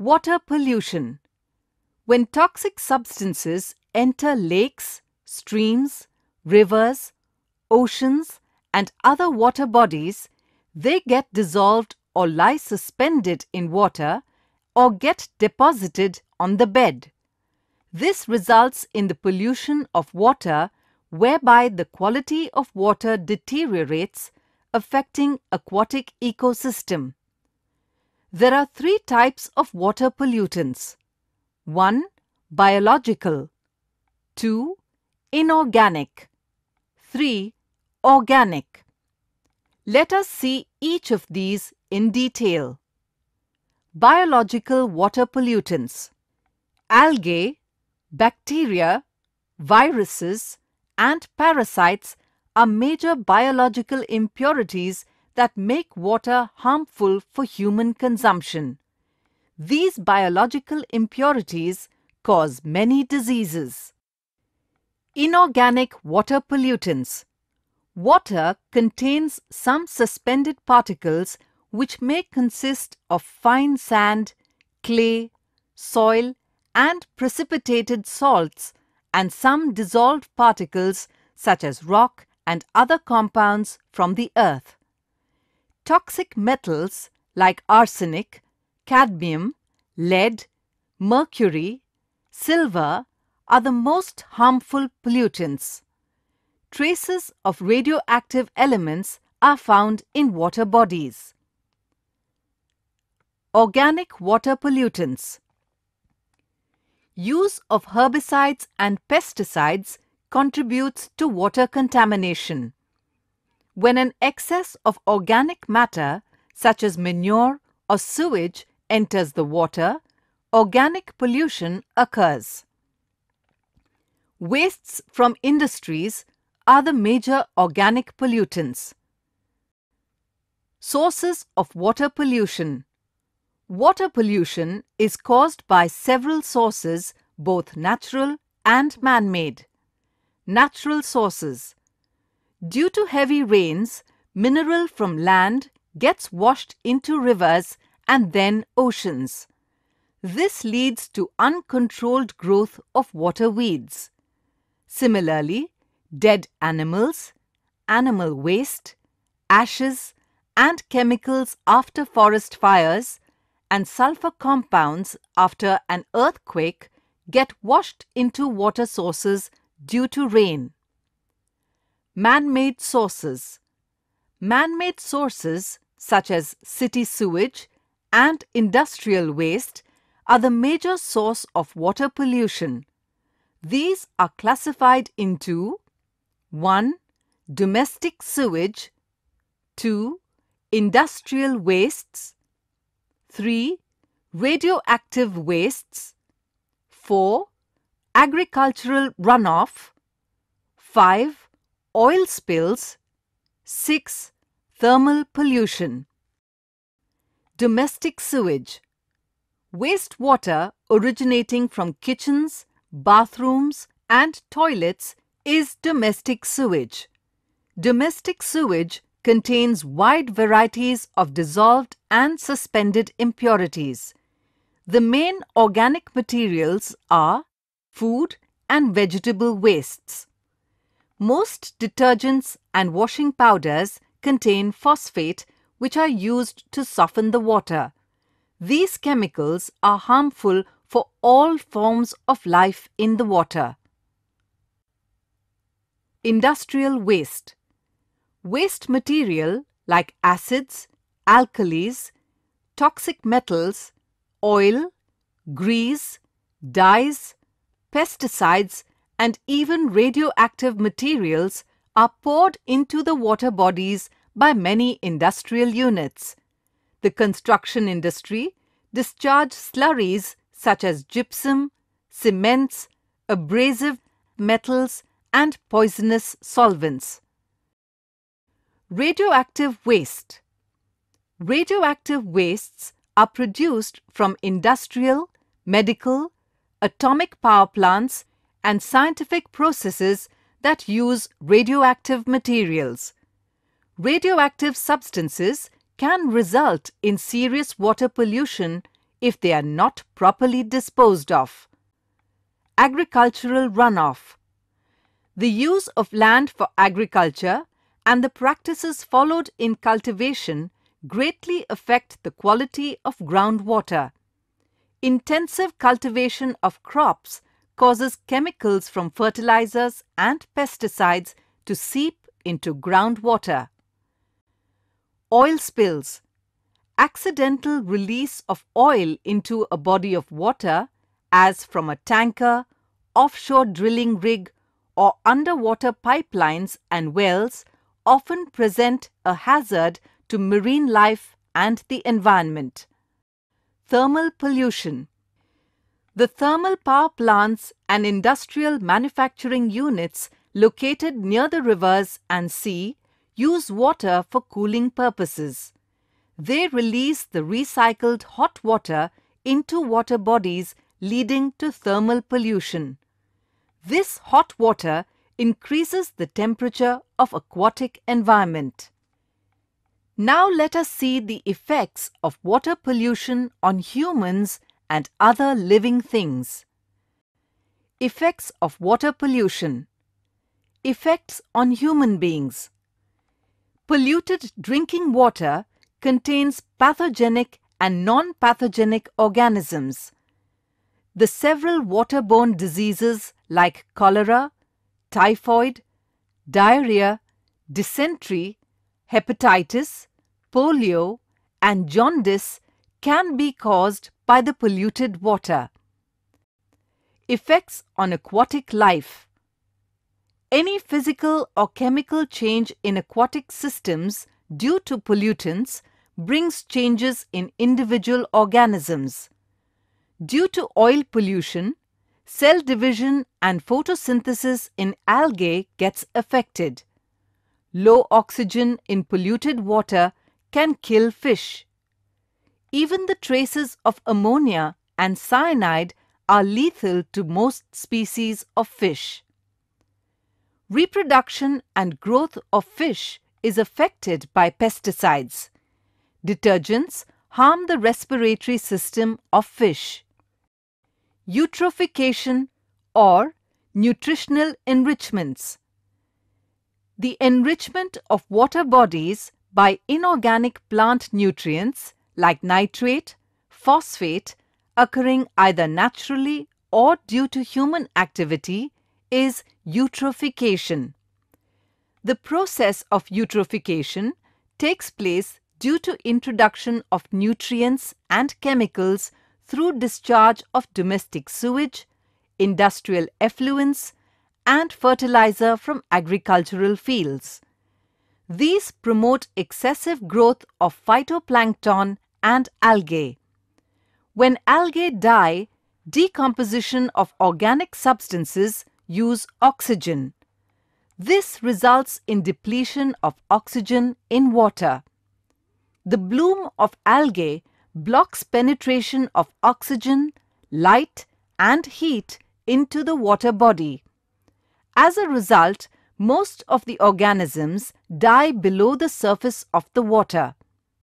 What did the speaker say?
Water pollution. When toxic substances enter lakes, streams, rivers, oceans, and other water bodies, they get dissolved or lie suspended in water or get deposited on the bed. This results in the pollution of water whereby the quality of water deteriorates, affecting aquatic ecosystem. There are three types of water pollutants. 1. Biological 2. Inorganic 3. Organic Let us see each of these in detail. Biological water pollutants Algae, bacteria, viruses and parasites are major biological impurities that make water harmful for human consumption. These biological impurities cause many diseases. Inorganic water pollutants. Water contains some suspended particles which may consist of fine sand, clay, soil and precipitated salts and some dissolved particles such as rock and other compounds from the earth. Toxic metals like arsenic, cadmium, lead, mercury, silver are the most harmful pollutants. Traces of radioactive elements are found in water bodies. Organic water pollutants Use of herbicides and pesticides contributes to water contamination when an excess of organic matter, such as manure or sewage, enters the water, organic pollution occurs. Wastes from industries are the major organic pollutants. Sources of water pollution. Water pollution is caused by several sources, both natural and man-made. Natural sources Due to heavy rains, mineral from land gets washed into rivers and then oceans. This leads to uncontrolled growth of water weeds. Similarly, dead animals, animal waste, ashes and chemicals after forest fires and sulfur compounds after an earthquake get washed into water sources due to rain man made sources. Man made sources, such as city sewage and industrial waste, are the major source of water pollution. These are classified into 1. Domestic sewage 2. Industrial wastes 3. Radioactive wastes 4. Agricultural runoff 5 oil spills. 6. Thermal pollution. Domestic sewage. waste water originating from kitchens, bathrooms and toilets is domestic sewage. Domestic sewage contains wide varieties of dissolved and suspended impurities. The main organic materials are food and vegetable wastes. Most detergents and washing powders contain phosphate which are used to soften the water. These chemicals are harmful for all forms of life in the water. Industrial waste. Waste material like acids, alkalis, toxic metals, oil, grease, dyes, pesticides and even radioactive materials are poured into the water bodies by many industrial units. The construction industry discharge slurries such as gypsum, cements, abrasive metals and poisonous solvents. Radioactive waste Radioactive wastes are produced from industrial, medical, atomic power plants and scientific processes that use radioactive materials. Radioactive substances can result in serious water pollution if they are not properly disposed of. Agricultural runoff. The use of land for agriculture and the practices followed in cultivation greatly affect the quality of groundwater. Intensive cultivation of crops causes chemicals from fertilizers and pesticides to seep into groundwater. Oil spills accidental release of oil into a body of water as from a tanker, offshore drilling rig or underwater pipelines and wells often present a hazard to marine life and the environment. Thermal pollution the thermal power plants and industrial manufacturing units located near the rivers and sea use water for cooling purposes. They release the recycled hot water into water bodies leading to thermal pollution. This hot water increases the temperature of aquatic environment. Now let us see the effects of water pollution on humans and other living things. Effects of water pollution. Effects on human beings. Polluted drinking water contains pathogenic and non-pathogenic organisms. The several waterborne diseases like cholera, typhoid, diarrhea, dysentery, hepatitis, polio, and jaundice can be caused by the polluted water. Effects on aquatic life Any physical or chemical change in aquatic systems due to pollutants brings changes in individual organisms. Due to oil pollution, cell division and photosynthesis in algae gets affected. Low oxygen in polluted water can kill fish. Even the traces of ammonia and cyanide are lethal to most species of fish. Reproduction and growth of fish is affected by pesticides. Detergents harm the respiratory system of fish. Eutrophication or nutritional enrichments. The enrichment of water bodies by inorganic plant nutrients like nitrate, phosphate, occurring either naturally or due to human activity is eutrophication. The process of eutrophication takes place due to introduction of nutrients and chemicals through discharge of domestic sewage, industrial effluents, and fertilizer from agricultural fields. These promote excessive growth of phytoplankton and algae. When algae die, decomposition of organic substances use oxygen. This results in depletion of oxygen in water. The bloom of algae blocks penetration of oxygen, light and heat into the water body. As a result, most of the organisms die below the surface of the water.